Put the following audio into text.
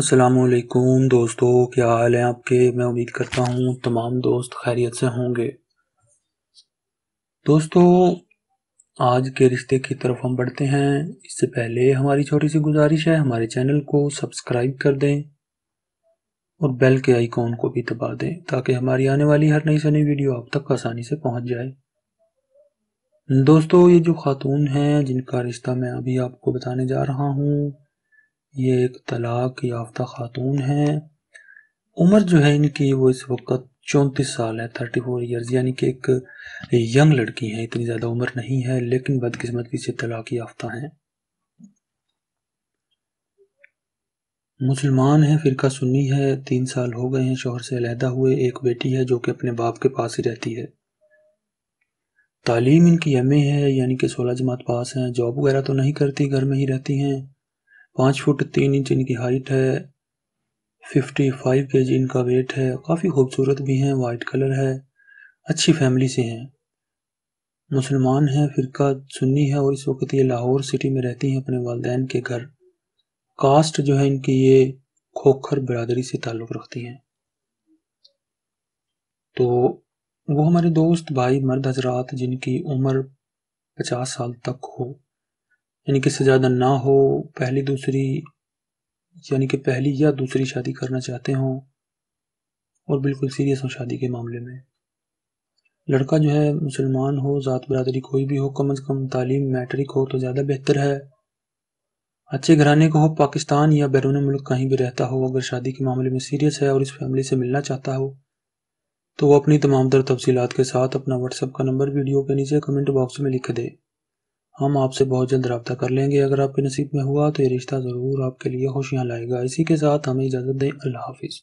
असलकुम दोस्तों क्या हाल है आपके मैं उम्मीद करता हूँ तमाम दोस्त खैरियत से होंगे दोस्तों आज के रिश्ते की तरफ हम बढ़ते हैं इससे पहले हमारी छोटी सी गुजारिश है हमारे चैनल को सब्सक्राइब कर दें और बेल के आइकॉन को भी दबा दें ताकि हमारी आने वाली हर नई सनी वीडियो आप तक आसानी से पहुँच जाए दोस्तों ये जो खातून हैं जिनका रिश्ता मैं अभी आपको बताने जा रहा हूँ ये एक तलाक याफ्ता खातून हैं उम्र जो है इनकी वो इस वक्त चौंतीस साल है थर्टी फोर ईयर्स यानी कि एक यंग लड़की हैं इतनी ज़्यादा उम्र नहीं है लेकिन बदकिस्मती से तलाक याफ्ता हैं मुसलमान हैं फ़िरका सुन्नी है तीन साल हो गए हैं शोहर से अलहदा हुए एक बेटी है जो कि अपने बाप के पास ही रहती है तालीम इनकी एम है यानी कि सोलह जमात पास हैं जॉब वगैरह तो नहीं करती घर में ही रहती हैं पाँच फुट तीन इंच इनकी हाइट है फिफ्टी फाइव के जी इनका वेट है काफ़ी खूबसूरत भी हैं वाइट कलर है अच्छी फैमिली से हैं मुसलमान हैं फ़िरका सुन्नी है और इस वक्त ये लाहौर सिटी में रहती हैं अपने वालदेन के घर कास्ट जो है इनकी ये खोखर बरदरी से ताल्लुक़ रखती हैं तो वो हमारे दोस्त भाई मर्द हजरात जिनकी उम्र पचास साल तक हो यानी कि इससे ज़्यादा ना हो पहली दूसरी यानी कि पहली या दूसरी शादी करना चाहते हों और बिल्कुल सीरियस हो शादी के मामले में लड़का जो है मुसलमान हो ज़ात बरदरी कोई भी हो कम अज़ कम तालीम मैट्रिक हो तो ज़्यादा बेहतर है अच्छे घराने को हो पाकिस्तान या बैरून मुल्क कहीं भी रहता हो अगर शादी के मामले में सीरियस है और इस फैमिली से मिलना चाहता हो तो वो अपनी तमाम तर तफसीत के साथ अपना व्हाट्सएप का नंबर वीडियो के नीचे कमेंट बॉक्स में लिख दे हम आपसे बहुत जल्द रब्ता कर लेंगे अगर आपके नसीब में हुआ तो ये रिश्ता ज़रूर आपके लिए खुशियाँ लाएगा इसी के साथ हमें इजाज़त दें अल्लाह हाफिज़